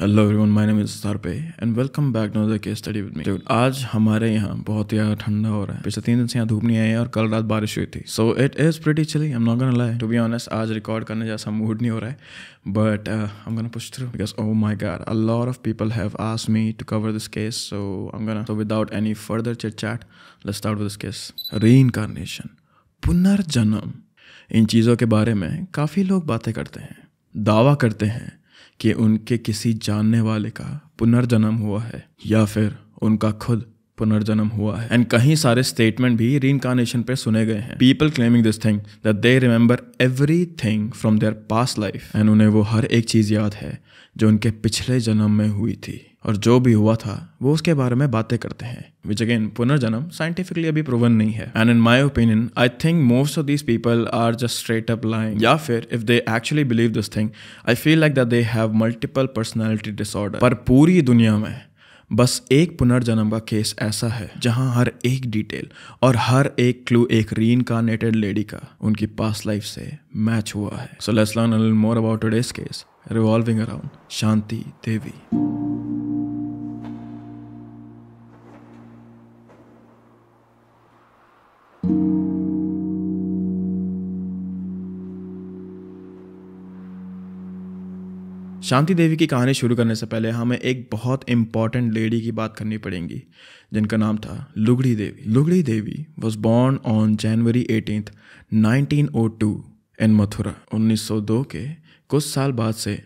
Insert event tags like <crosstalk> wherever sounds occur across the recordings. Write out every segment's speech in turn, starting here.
Hello everyone my name is सारपे and welcome back to the case study with me आज हमारे यहाँ बहुत ही ज्यादा ठंडा हो रहा है पिछले तीन दिन से यहाँ धूप नहीं आई है और कल रात बारिश हुई थी so it is pretty chilly I am not gonna lie to be honest आज रिकॉर्ड करने जैसा मूड नहीं हो रहा है but I am gonna push through because oh my god a lot of people have asked me to cover this case so I am gonna so without any further chit chat let's start with this case reincarnation पुनर्जन्म इन चीज़ों के बारे में काफ़ी लोग बातें करते हैं दावा करते हैं कि उनके किसी जानने वाले का पुनर्जन्म हुआ है या फिर उनका खुद पुनर्जन्म हुआ है एंड कहीं सारे स्टेटमेंट भी री इनकारनेशन पे सुने गए हैं people claiming this thing that they remember everything from their past life and उन्हें वो हर एक चीज़ याद है जो उनके पिछले जन्म में हुई थी और जो भी हुआ था वो उसके बारे में बातें करते हैं विच अगेन पुनर्जन्म साइंटिफिकली अभी प्रूवन नहीं है and in my opinion I think most of this people are just straight up lying या फिर if they actually believe this thing I feel like that they have multiple personality disorder पर पूरी दुनिया में बस एक पुनर्जन्म का केस ऐसा है जहां हर एक डिटेल और हर एक क्लू एक री इनकारनेटेड लेडी का उनकी पास लाइफ से मैच हुआ है so let's learn more about today's case revolving around Shanti Devi Shanti Devi की कहानी शुरू करने से पहले हमें एक बहुत इंपॉर्टेंट लेडी की बात करनी पड़ेगी जिनका नाम था Lugdi Devi Lugdi Devi was born on January eighteen nineteen oh two in Mathura 1902 के कुछ साल बाद से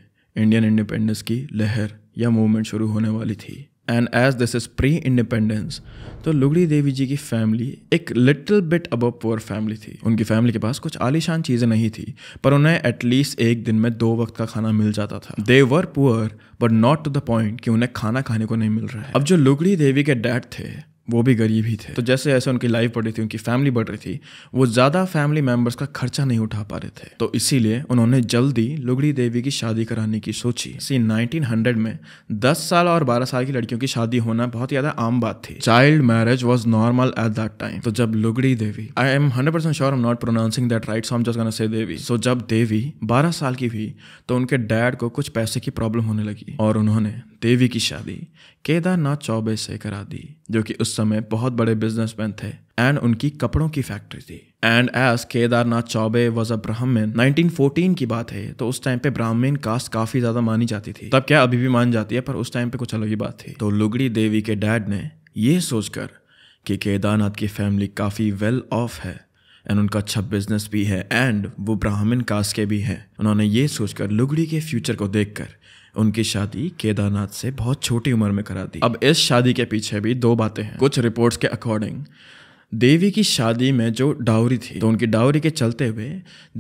इंडियन इंडिपेंडेंस की लहर या मूवमेंट शुरू होने वाली थी and as this is pre independence तो लुगड़ी देवी जी की फैमिली एक लिटिल बिट अब पुअर फैमिली थी उनकी फैमिली के पास कुछ आलिशान चीज़ें नहीं थी पर उन्हें एटलीस्ट एक दिन में दो वक्त का खाना मिल जाता था they were poor but not to the point कि उन्हें खाना खाने को नहीं मिल रहा है अब जो लुगड़ी देवी के डैड थे वो भी गरीब ही थे तो जैसे जैसे उनकी लाइफ बढ़ रही थी उनकी फैमिली बढ़ रही थी वो ज़्यादा फैमिली मेम्बर्स का खर्चा नहीं उठा पा रहे थे तो इसीलिए उन्होंने जल्दी लुगड़ी देवी की शादी कराने की सोची सी 1900 में दस साल और बारह साल की लड़कियों की शादी होना बहुत ज़्यादा आम बात थी child marriage was normal at that time तो जब Lugdi Devi I am hundred percent sure am not pronouncing that right so just say Devi सो जब देवी बारह साल की हुई तो उनके डैड को कुछ पैसे की प्रॉब्लम होने लगी और उन्होंने देवी की शादी केदारनाथ चौबे से करा दी जो कि उस समय बहुत बड़े बिजनेसमैन थे एंड उनकी कपड़ों की फैक्ट्री थी and as Kedarnath Chaube was a Brahmin 1914 की बात है तो उस टाइम पे ब्राह्मण कास्ट काफी ज्यादा मानी जाती थी तब क्या अभी भी मान जाती है पर उस टाइम पे कुछ अलग ही बात थी तो लुगड़ी देवी के डैड ने ये सोचकर कि केदारनाथ की फैमिली काफी वेल ऑफ है एंड उनका अच्छा बिजनेस भी है एंड वो ब्राह्मण कास्ट के भी हैं उन्होंने ये सोचकर लुगड़ी के फ्यूचर को देखकर उनकी शादी केदारनाथ से बहुत छोटी उम्र में करा दी अब इस शादी के पीछे भी दो बातें हैं कुछ रिपोर्ट्स के अकॉर्डिंग देवी की शादी में जो डाउरी थी तो उनकी डाउरी के चलते हुए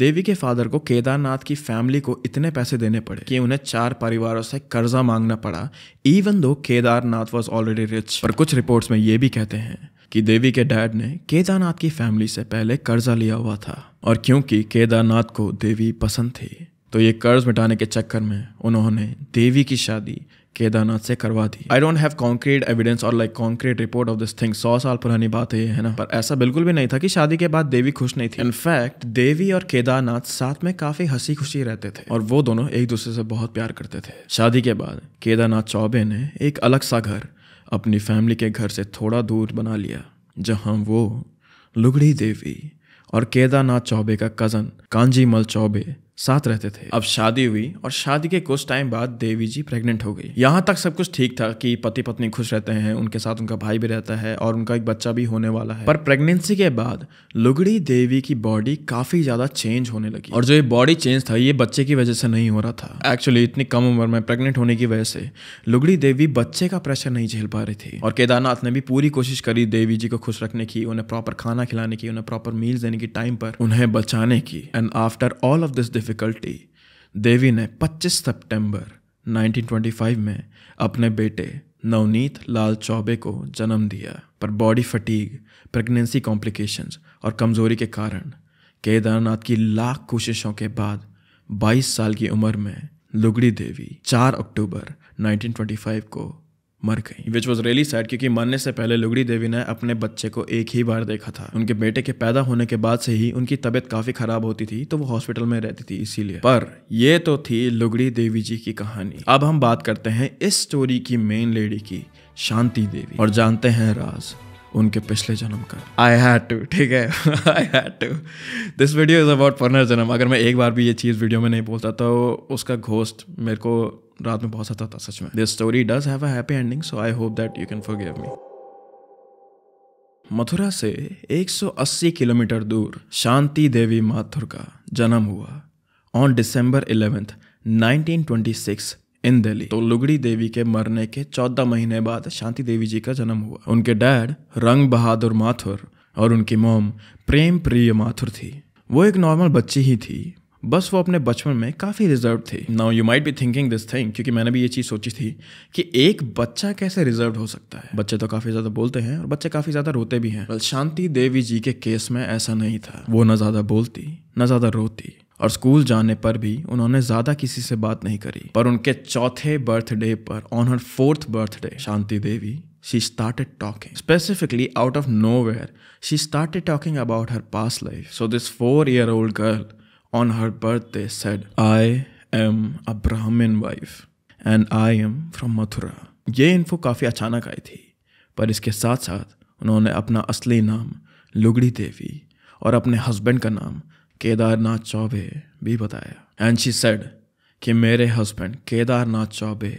देवी के फादर को केदारनाथ की फैमिली को इतने पैसे देने पड़े कि उन्हें चार परिवारों से कर्जा मांगना पड़ा even though Kedarnath was already rich पर कुछ रिपोर्ट्स में ये भी कहते हैं कि देवी के डैड ने केदारनाथ की फैमिली से पहले कर्जा लिया हुआ था और क्योंकि केदारनाथ को देवी पसंद थी तो ये कर्ज मिटाने के चक्कर में उन्होंने देवी की शादी केदारनाथ से करवा दी I don't have concrete evidence or like concrete report of this thing सौ साल पुरानी बात है है ना पर ऐसा बिल्कुल भी नहीं था कि शादी के बाद देवी खुश नहीं थी इनफैक्ट देवी और केदारनाथ साथ में काफी हंसी खुशी रहते थे और वो दोनों एक दूसरे से बहुत प्यार करते थे शादी के बाद केदारनाथ चौबे ने एक अलग सा घर अपनी फैमिली के घर से थोड़ा दूर बना लिया जहां वो लुगड़ी देवी और केदारनाथ चौबे का कज़न कांजीमल चौबे साथ रहते थे अब शादी हुई और शादी के कुछ टाइम बाद देवी जी प्रेग्नेंट हो गई यहाँ तक सब कुछ ठीक था कि पति पत्नी खुश रहते हैं उनके साथ उनका भाई भी रहता है और उनका एक बच्चा भी होने वाला है पर प्रेगनेंसी के बाद लुगड़ी देवी की बॉडी काफी ज्यादा चेंज होने लगी और जो ये बॉडी चेंज था ये बच्चे की वजह से नहीं हो रहा था एक्चुअली इतनी कम उम्र में प्रेगनेंट होने की वजह से लुगड़ी देवी बच्चे का प्रेशर नहीं झेल पा रही थी और केदारनाथ ने भी पूरी कोशिश करी देवी जी को खुश रखने की उन्हें प्रॉपर खाना खिलाने की उन्हें प्रॉपर मील देने की टाइम पर उन्हें बचाने की and after all of this difficulty Devi ने 25 सितंबर 1925 में अपने बेटे नवनीत लाल चौबे को जन्म दिया पर बॉडी फटीग प्रेगनेंसी कॉम्प्लिकेशंस और कमज़ोरी के कारण केदारनाथ की लाख कोशिशों के बाद 22 साल की उम्र में लुगड़ी देवी 4 अक्टूबर 1925 को मर गई विच वॉज रियली सैड क्योंकि मरने से पहले लुगड़ी देवी ने अपने बच्चे को एक ही बार देखा था उनके बेटे के पैदा होने के बाद से ही उनकी तबीयत काफी खराब होती थी तो वो हॉस्पिटल में रहती थी इसीलिए पर ये तो थी लुगड़ी देवी जी की कहानी अब हम बात करते हैं इस स्टोरी की मेन लेडी की शांति देवी और जानते हैं राज उनके पिछले जन्म का आई हैड टू ठीक है I had to this video is about पुनर्जन्म अगर मैं एक बार भी ये चीज़ वीडियो में नहीं बोलता तो उसका घोस्ट मेरे को रात में बहुत सता था सच में this story does have a happy ending so I hope that you can forgive me Mathura से 180 किलोमीटर दूर शांति देवी माथुर का जन्म हुआ on December eleventh 1926 in Delhi तो लुगड़ी देवी के मरने के 14 महीने बाद शांति देवी जी का जन्म हुआ उनके डैड रंग बहादुर माथुर और उनकी मोम प्रेम प्रिय माथुर थी वो एक नॉर्मल बच्ची ही थी बस वो अपने बचपन में काफ़ी रिजर्व थे now you might be thinking this thing क्योंकि मैंने भी ये चीज़ सोची थी कि एक बच्चा कैसे रिजर्व हो सकता है बच्चे तो काफ़ी ज़्यादा बोलते हैं और बच्चे काफ़ी ज़्यादा रोते भी हैं बल शांति देवी जी के केस में ऐसा नहीं था वो ना ज़्यादा बोलती ना ज़्यादा रोती और स्कूल जाने पर भी उन्होंने ज़्यादा किसी से बात नहीं करी पर उनके चौथे बर्थडे पर on her fourth birthday Shanti Devi she started talking specifically out of nowhere, she started talking about her past life so this four year old girl on her birthday said, I am a Brahmin wife and I am from Mathura. ये info काफ़ी अचानक आई थी पर इसके साथ साथ उन्होंने अपना असली नाम लुगड़ी देवी और अपने हस्बैंड का नाम केदारनाथ चौबे भी बताया एंड शी सेड कि मेरे हस्बैंड केदारनाथ चौबे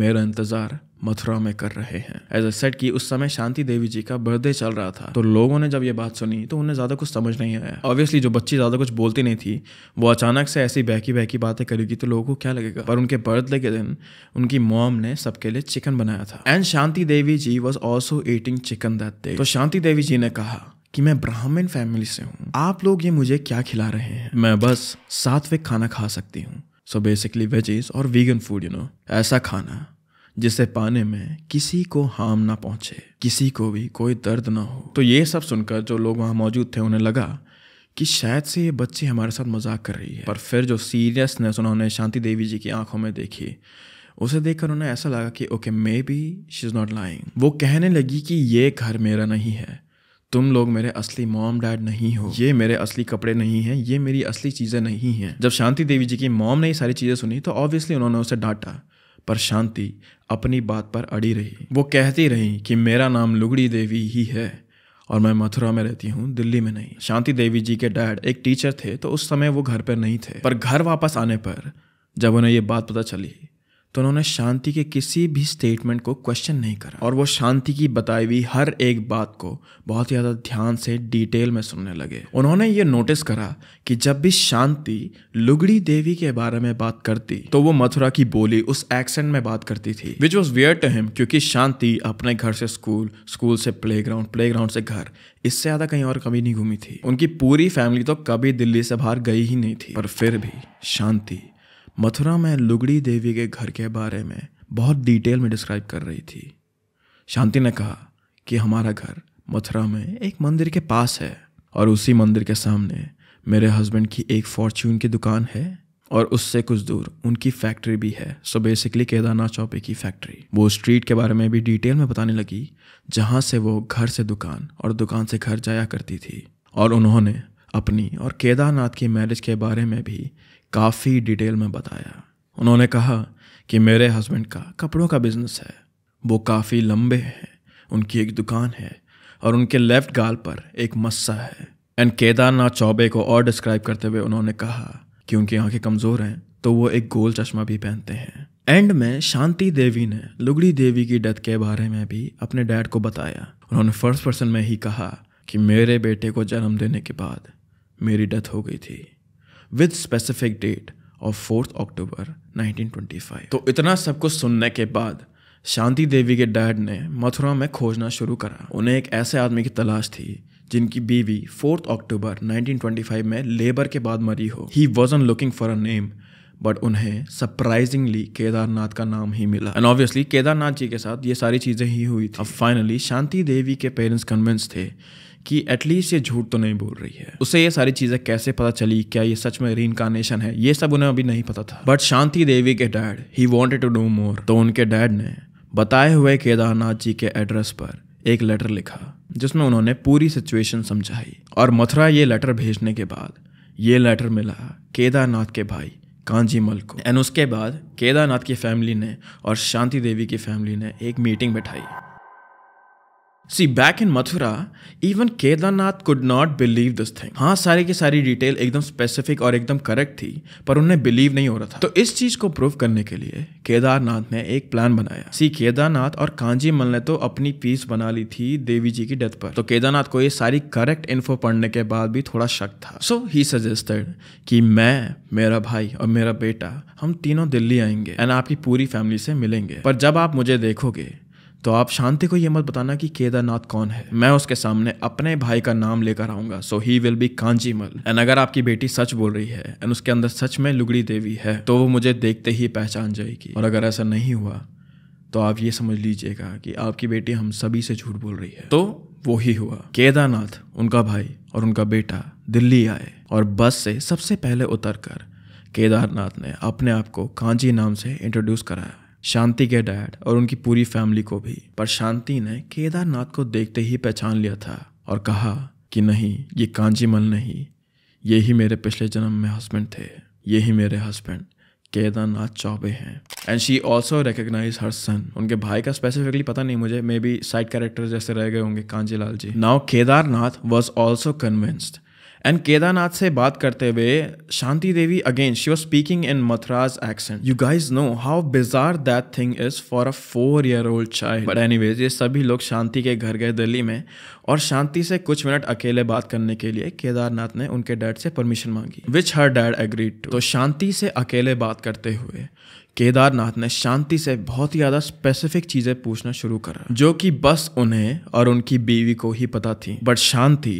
मेरा इंतज़ार मथुरा में कर रहे हैं एज ए सेट की उस समय शांति देवी जी का बर्थडे चल रहा था तो लोगों ने जब ये बात सुनी तो उन्हें ज्यादा कुछ समझ नहीं आया ऑब्वियसली जो बच्ची ज्यादा कुछ बोलती नहीं थी वो अचानक से ऐसी बहकी बहकी बातें करेगी तो लोगों को क्या लगेगा पर उनके बर्थडे के दिन उनकी मॉम ने सबके लिए चिकन बनाया था and Shanti Devi ji was also eating chicken that day तो शांति देवी जी ने कहा कि मैं ब्राह्मण फैमिली से हूँ आप लोग ये मुझे क्या खिला रहे हैं मैं बस सात्विक खाना खा सकती हूँ सो बेसिकली वेजीज और वीगन फूड यू नो ऐसा खाना जिसे पाने में किसी को हार्म ना पहुंचे किसी को भी कोई दर्द ना हो तो ये सब सुनकर जो लोग वहाँ मौजूद थे उन्हें लगा कि शायद से ये बच्ची हमारे साथ मजाक कर रही है पर फिर जो सीरियसनेस उन्होंने शांति देवी जी की आंखों में देखी उसे देखकर उन्हें ऐसा लगा कि okay maybe she is not lying वो कहने लगी कि ये घर मेरा नहीं है तुम लोग मेरे असली मॉम डैड नहीं हो ये मेरे असली कपड़े नहीं हैं ये मेरी असली चीज़ें नहीं हैं जब शांति देवी जी की मॉम ने ये सारी चीज़ें सुनी तो ऑब्वियसली उन्होंने उसे डांटा पर शांति अपनी बात पर अड़ी रही वो कहती रही कि मेरा नाम लुगड़ी देवी ही है और मैं मथुरा में रहती हूँ दिल्ली में नहीं शांति देवी जी के डैड एक टीचर थे तो उस समय वो घर पर नहीं थे पर घर वापस आने पर जब उन्हें ये बात पता चली तो उन्होंने शांति के किसी भी स्टेटमेंट को क्वेश्चन नहीं करा और वो शांति की बताई हुई हर एक बात को बहुत ही ज़्यादा ध्यान से डिटेल में सुनने लगे उन्होंने ये नोटिस करा कि जब भी शांति लुगड़ी देवी के बारे में बात करती तो वो मथुरा की बोली उस एक्सेंट में बात करती थी which was weird to him क्योंकि शांति अपने घर से स्कूल स्कूल से प्ले ग्राउंड प्ले ग्राउंड से घर इससे ज़्यादा कहीं और कभी नहीं घूमी थी उनकी पूरी फैमिली तो कभी दिल्ली से बाहर गई ही नहीं थी पर फिर भी शांति मथुरा में लुगड़ी देवी के घर के बारे में बहुत डिटेल में डिस्क्राइब कर रही थी शांति ने कहा कि हमारा घर मथुरा में एक मंदिर के पास है और उसी मंदिर के सामने मेरे हस्बैंड की एक फॉर्च्यून की दुकान है और उससे कुछ दूर उनकी फैक्ट्री भी है सो बेसिकली केदारनाथ चौपे की फैक्ट्री वो स्ट्रीट के बारे में भी डिटेल में बताने लगी जहाँ से वो घर से दुकान और दुकान से घर जाया करती थी और उन्होंने अपनी और केदारनाथ की मैरिज के बारे में भी काफ़ी डिटेल में बताया उन्होंने कहा कि मेरे हस्बैंड का कपड़ों का बिजनेस है वो काफ़ी लंबे हैं उनकी एक दुकान है और उनके लेफ्ट गाल पर एक मस्सा है एंड केदारनाथ चौबे को और डिस्क्राइब करते हुए उन्होंने कहा कि उनकी आंखें कमज़ोर हैं तो वो एक गोल चश्मा भी पहनते हैं एंड में शांति देवी ने लुगड़ी देवी की डेथ के बारे में भी अपने डैड को बताया उन्होंने फर्स्ट पर्सन में ही कहा कि मेरे बेटे को जन्म देने के बाद मेरी डेथ हो गई थी with specific date of fourth October 1925 तो इतना सब कुछ सुनने के बाद शांति देवी के डैड ने मथुरा में खोजना शुरू करा उन्हें एक ऐसे आदमी की तलाश थी जिनकी बीवी फोर्थ अक्टूबर 1925 में लेबर के बाद मरी हो he wasn't looking for a name but उन्हें सरप्राइजिंगली केदारनाथ का नाम ही मिला एंड ऑब्वियसली केदारनाथ जी के साथ ये सारी चीज़ें ही हुई थी अब फाइनली शांति देवी के पेरेंट्स कन्विंस थे कि एटलीस्ट ये झूठ तो नहीं बोल रही है उसे ये सारी चीज़ें कैसे पता चली क्या ये सच में री है ये सब उन्हें अभी नहीं पता था बट शांति देवी के dad he wanted to do more तो उनके डैड ने बताए हुए केदारनाथ जी के एड्रेस पर एक लेटर लिखा जिसमें उन्होंने पूरी सिचुएशन समझाई और मथुरा ये लेटर भेजने के बाद ये लेटर मिला केदारनाथ के भाई कांजीमल को एंड उसके बाद केदारनाथ की फैमिली ने और शांति देवी की फैमिली ने एक मीटिंग बैठाई सी back in Mathura even Kedarnath could not believe this thing हाँ सारी की सारी डिटेल एकदम स्पेसिफिक और एकदम करेक्ट थी पर उन्हें बिलीव नहीं हो रहा था तो इस चीज को प्रूव करने के लिए केदारनाथ ने एक प्लान बनाया सी केदारनाथ और कांजी मल ने तो अपनी पीस बना ली थी देवी जी की डेथ पर तो केदारनाथ को ये सारी करेक्ट इन्फो पढ़ने के बाद भी थोड़ा शक था सो ही सजेस्टेड कि मैं मेरा भाई और मेरा बेटा हम तीनों दिल्ली आएंगे एंड आपकी पूरी फैमिली से मिलेंगे पर जब आप मुझे देखोगे तो आप शांति को ये मत बताना कि केदारनाथ कौन है मैं उसके सामने अपने भाई का नाम लेकर आऊंगा so he will be Kanjimal and अगर आपकी बेटी सच बोल रही है एंड उसके अंदर सच में लुगड़ी देवी है तो वो मुझे देखते ही पहचान जाएगी और अगर ऐसा नहीं हुआ तो आप ये समझ लीजिएगा कि आपकी बेटी हम सभी से झूठ बोल रही है तो वो ही हुआ केदारनाथ उनका भाई और उनका बेटा दिल्ली आए और बस से सबसे पहले उतर कर केदारनाथ ने अपने आप को कांजी नाम से इंट्रोड्यूस कराया शांति के डैड और उनकी पूरी फैमिली को भी पर शांति ने केदारनाथ को देखते ही पहचान लिया था और कहा कि नहीं ये कांजीमल नहीं ये ही मेरे पिछले जन्म में हस्बैंड थे ये ही मेरे हस्बैंड केदारनाथ चौबे हैं and she also recognise her son उनके भाई का स्पेसिफिकली पता नहीं मुझे मे बी साइड कैरेक्टर जैसे रह गए होंगे Kanjilal ji now Kedarnath was also convinced and Kedarnath से बात करते हुए Shanti Devi again she was speaking in Mathura's accent you guys know how bizarre that thing is for a four year old child but any ये सभी लोग शांति के घर गए दिल्ली में और शांति से कुछ मिनट अकेले बात करने के लिए केदारनाथ ने उनके डैड से परमिशन मांगी which her dad agreed to तो शांति से अकेले बात करते हुए केदारनाथ ने शांति से बहुत ही ज़्यादा स्पेसिफिक चीज़ें पूछना शुरू करा जो कि बस उन्हें और उनकी बीवी को ही पता थी बट शांति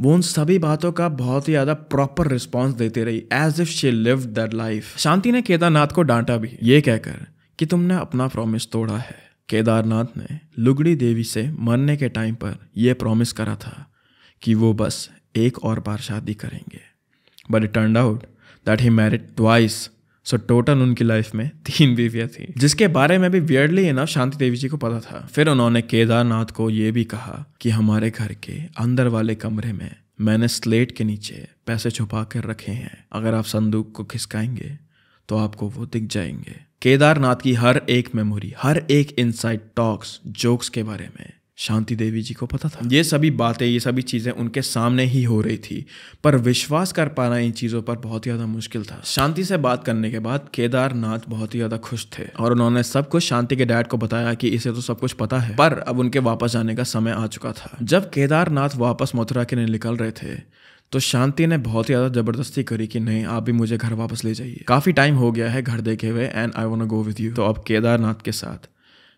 वो उन सभी बातों का बहुत ही ज़्यादा प्रॉपर रिस्पॉन्स देती रही as if she live their life Shanti ने केदारनाथ को डांटा भी ये कहकर कि तुमने अपना प्रॉमिस तोड़ा है केदारनाथ ने लुगड़ी देवी से मरने के टाइम पर यह प्रॉमिस करा था कि वो बस एक और बार शादी करेंगे but it turn out that he married twice so so, total उनकी लाइफ में तीन बीवियां थी जिसके बारे में भी वियर्डली ना शांति देवी जी को पता था फिर उन्होंने केदारनाथ को ये भी कहा कि हमारे घर के अंदर वाले कमरे में मैंने स्लेट के नीचे पैसे छुपा कर रखे हैं अगर आप संदूक को खिसकाएंगे तो आपको वो दिख जाएंगे केदारनाथ की हर एक मेमोरी हर एक इनसाइड टॉक्स जोक्स के बारे में शांति देवी जी को पता था ये सभी बातें ये सभी चीज़ें उनके सामने ही हो रही थी पर विश्वास कर पाना इन चीज़ों पर बहुत ही ज़्यादा मुश्किल था शांति से बात करने के बाद केदारनाथ बहुत ही ज़्यादा खुश थे और उन्होंने सब कुछ शांति के डैड को बताया कि इसे तो सब कुछ पता है पर अब उनके वापस जाने का समय आ चुका था जब केदारनाथ वापस मथुरा के लिए निकल रहे थे तो शांति ने बहुत ही ज़्यादा ज़बरदस्ती करी कि नहीं आप भी मुझे घर वापस ले जाइए काफ़ी टाइम हो गया है घर देखे हुए and I want go with you तो अब केदारनाथ के साथ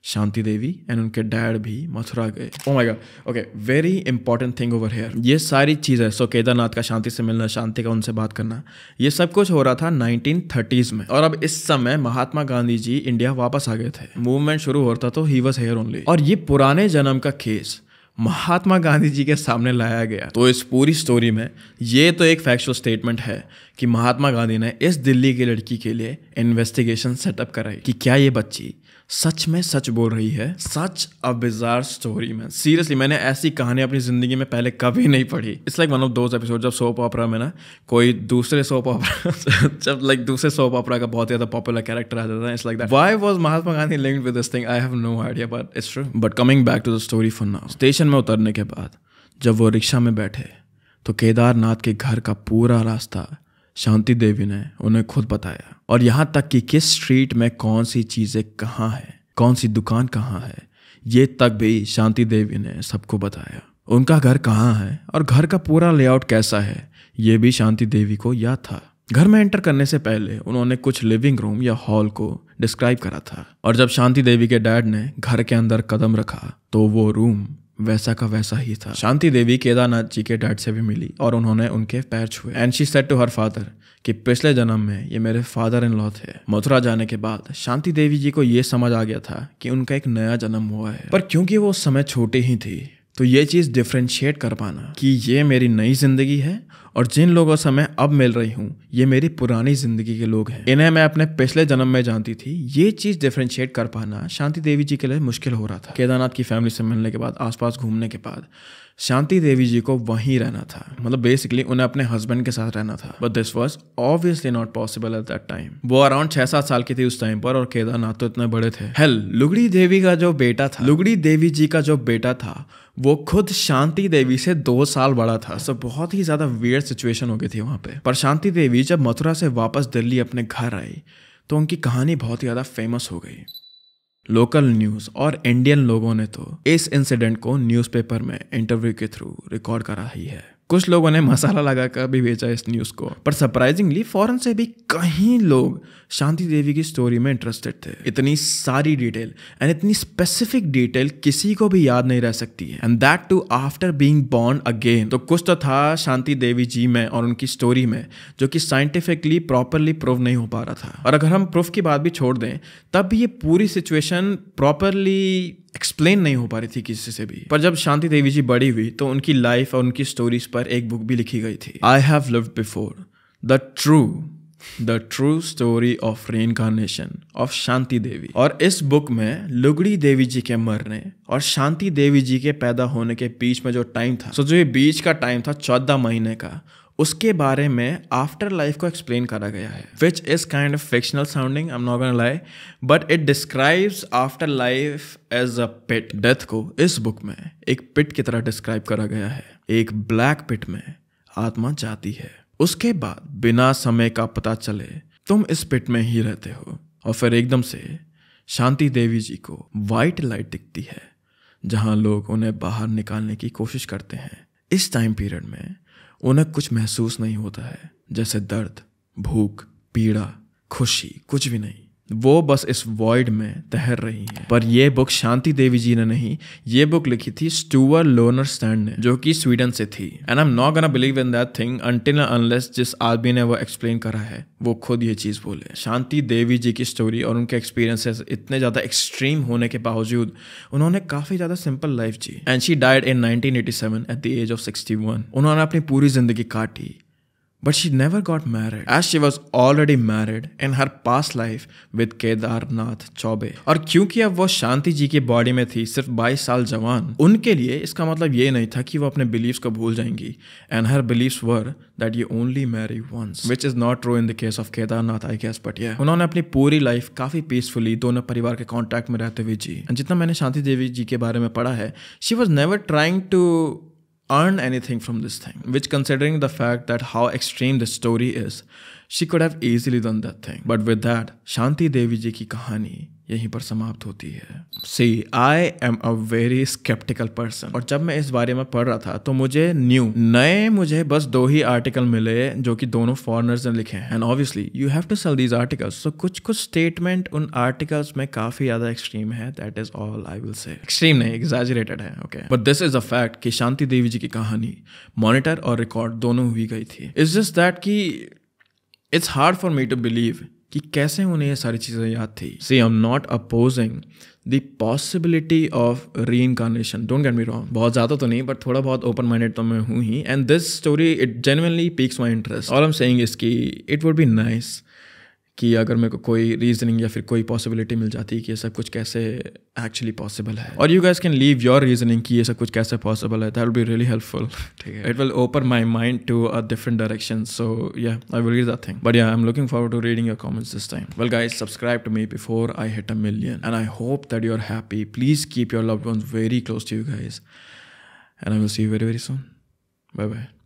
शांति देवी एंड उनके डैड भी मथुरा गए oh my god okay very important thing over here ये सारी चीज़ है सो so, केदारनाथ का शांति से मिलना शांति का उनसे बात करना ये सब कुछ हो रहा था नाइनटीन में और अब इस समय महात्मा गांधी जी इंडिया वापस आ गए थे मूवमेंट शुरू होता तो ही वॉज हेयर ओनली और ये पुराने जन्म का केस महात्मा गांधी जी के सामने लाया गया तो इस पूरी स्टोरी में ये तो एक फैक्चुअल स्टेटमेंट है कि महात्मा गांधी ने इस दिल्ली की लड़की के लिए इन्वेस्टिगेशन सेटअप कराई कि क्या ये बच्ची सच में सच बोल रही है सच अ बिजार स्टोरी में सीरियसली मैंने ऐसी कहानी अपनी जिंदगी में पहले कभी नहीं पढ़ी it's like one of those episode जब सोप ऑपरा में ना कोई दूसरे सोप ऑपरा <laughs> जब लाइक दूसरे सोप ऑपरा का बहुत ज्यादा पॉपुलर कैरेक्टर आ जाता है it's like that why was Mahatma Gandhi linked with this thing I have no idea but it's true but coming back to the story for now station में उतरने के बाद जब वो रिक्शा में बैठे तो केदारनाथ के घर का पूरा रास्ता शांति देवी ने उन्हें खुद बताया और यहाँ तक कि किस स्ट्रीट में कौन सी चीज़ें कहाँ हैं कौन सी दुकान कहाँ है ये तक भी शांति देवी ने सबको बताया उनका घर कहाँ है और घर का पूरा लेआउट कैसा है ये भी शांति देवी को याद था घर में एंटर करने से पहले उन्होंने कुछ लिविंग रूम या हॉल को डिस्क्राइब करा था और जब शांति देवी के डैड ने घर के अंदर कदम रखा तो वो रूम वैसा का वैसा ही था शांति देवी केदारनाथ जी के डैड से भी मिली और उन्होंने उनके पैर छुए and she said to her father कि पिछले जन्म में ये मेरे फादर इन लॉ थे मथुरा जाने के बाद शांति देवी जी को ये समझ आ गया था कि उनका एक नया जन्म हुआ है पर क्योंकि वो उस समय छोटी ही थी तो ये चीज़ डिफ्रेंशिएट कर पाना कि ये मेरी नई जिंदगी है और जिन लोगों से मैं अब मिल रही हूँ ये मेरी पुरानी जिंदगी के लोग हैं इन्हें मैं अपने पिछले जन्म में जानती थी ये चीज़ डिफ्रेंशिएट कर पाना शांति देवी जी के लिए मुश्किल हो रहा था केदारनाथ की फैमिली से मिलने के बाद आसपास घूमने के बाद शांति देवी जी को वहीं रहना था मतलब बेसिकली उन्हें अपने हस्बैंड के साथ रहना था but this was obviously not possible at that time वो अराउंड छह सात साल की थी उस टाइम पर और केदारनाथ तो इतने बड़े थे हेल लुगड़ी देवी का जो बेटा था लुगड़ी देवी जी का जो बेटा था वो खुद शांति देवी से दो साल बड़ा था सो बहुत ही ज्यादा वियर सिचुएशन हो गई थी वहां पे पर शांति देवी जब मथुरा से वापस दिल्ली अपने घर आई तो उनकी कहानी बहुत ही ज्यादा फेमस हो गई लोकल न्यूज और इंडियन लोगों ने तो इस इंसिडेंट को न्यूज़पेपर में इंटरव्यू के थ्रू रिकॉर्ड करा ही है कुछ लोगों ने मसाला लगाकर भी भेजा इस न्यूज़ को पर सरप्राइजिंगली फॉरन से भी कहीं लोग शांति देवी की स्टोरी में इंटरेस्टेड थे इतनी सारी डिटेल एंड इतनी स्पेसिफिक डिटेल किसी को भी याद नहीं रह सकती है and that too after being born again तो कुछ तो था शांति देवी जी में और उनकी स्टोरी में जो कि साइंटिफिकली प्रॉपरली प्रूव नहीं हो पा रहा था और अगर हम प्रूफ की बात भी छोड़ दें तब भी ये पूरी सिचुएशन प्रॉपरली एक्सप्लेन नहीं हो पा रही थी किसी से भी पर जब शांति देवी जी बड़ी हुई तो उनकी लाइफ और उनकी स्टोरीज पर पर एक बुक भी लिखी गई थी I have live before the true the true story of reincarnation of Shanti Devi और इस बुक में लुगड़ी देवी जी के मरने और शांति देवी जी के पैदा होने के बीच में जो टाइम था सो so जो ये बीच का टाइम था चौदह महीने का उसके बारे में आफ्टर लाइफ को एक्सप्लेन करा गया है which is kind of fictional sounding I am not gonna lie but it describes after life as a pit death को इस बुक में एक पिट की तरह डिस्क्राइब करा गया है एक ब्लैक पिट में आत्मा जाती है उसके बाद बिना समय का पता चले तुम इस पिट में ही रहते हो और फिर एकदम से शांति देवी जी को वाइट लाइट दिखती है जहां लोग उन्हें बाहर निकालने की कोशिश करते हैं इस टाइम पीरियड में उन्हें कुछ महसूस नहीं होता है जैसे दर्द भूख पीड़ा खुशी कुछ भी नहीं वो बस इस वॉइड में तहर रही है पर यह बुक शांति देवी जी ने नहीं ये बुक लिखी थी स्टूअर लोनर स्टैंड ने जो कि स्वीडन से थी and I am not gonna believe in that thing until unless जिस आदमी ने वो एक्सप्लेन करा है वो खुद ये चीज़ बोले शांति देवी जी की स्टोरी और उनके एक्सपीरियंसेस इतने ज़्यादा एक्सट्रीम होने के बावजूद उन्होंने काफ़ी ज़्यादा सिंपल लाइफ जी and she died in 1987 at the age of 61 उन्होंने अपनी पूरी ज़िंदगी काटी But she never got married, as she was already married in her past life with Kedarnath Choubey और क्योंकि अब वो शांति जी की बॉडी में थी सिर्फ 22 साल जवान उनके लिए इसका मतलब ये नहीं था कि वो अपने बिलीव्स को भूल जाएंगी and her believes were that you only marry once which is not true in the case of Kedarnath I guess but ये उन्होंने अपनी पूरी लाइफ काफी पीसफुली दोनों परिवार के कॉन्टैक्ट में रहते हुए जी जितना मैंने शांति देवी जी के बारे में पढ़ा है she was never trying to earn anything from this thing, which considering the fact that how extreme the story is, she could have easily done that thing but with that Shanti Devi ji की कहानी यहीं पर समाप्त होती है see I am a very sceptical person और जब मैं इस बारे में पढ़ रहा था तो मुझे न्यू नए मुझे बस दो ही आर्टिकल मिले जो कि दोनों फॉरनर्स ने लिखे हैं and obviously you have to sell these articles so कुछ कुछ स्टेटमेंट उन आर्टिकल्स में काफी ज्यादा एक्सट्रीम है that is all I will say extreme नहीं एग्जेजरेटेड है okay but this is a fact कि शांति देवी जी की कहानी मॉनिटर और रिकॉर्ड दोनों हुई गई थी इज जस्ट दैट की it's hard for me to believe कि कैसे उन्हें ये सारी चीज़ें याद थी see I am not opposing the possibility of reincarnation don't get me wrong बहुत ज़्यादा तो नहीं बट थोड़ा बहुत ओपन माइंडेड तो मैं हूँ ही and this story it genuinely piques my interest all I'm saying इसकी इट वुड बी नाइस कि अगर मेरे को कोई रीजनिंग या फिर कोई पॉसिबिलिटी मिल जाती कि ये सब कुछ कैसे एक्चुअली पॉसिबल है और you guys can leave your reasoning कि ये सब कुछ कैसे पॉसिबल है that will be really helpful ठीक है it will open my mind to a different direction so yeah I will read the thing but yeah I am looking forward to reading your comments this time well guys subscribe to me before I hit a million and I hope that you are happy please keep your love very close to you guys and I will see you very very soon bye bye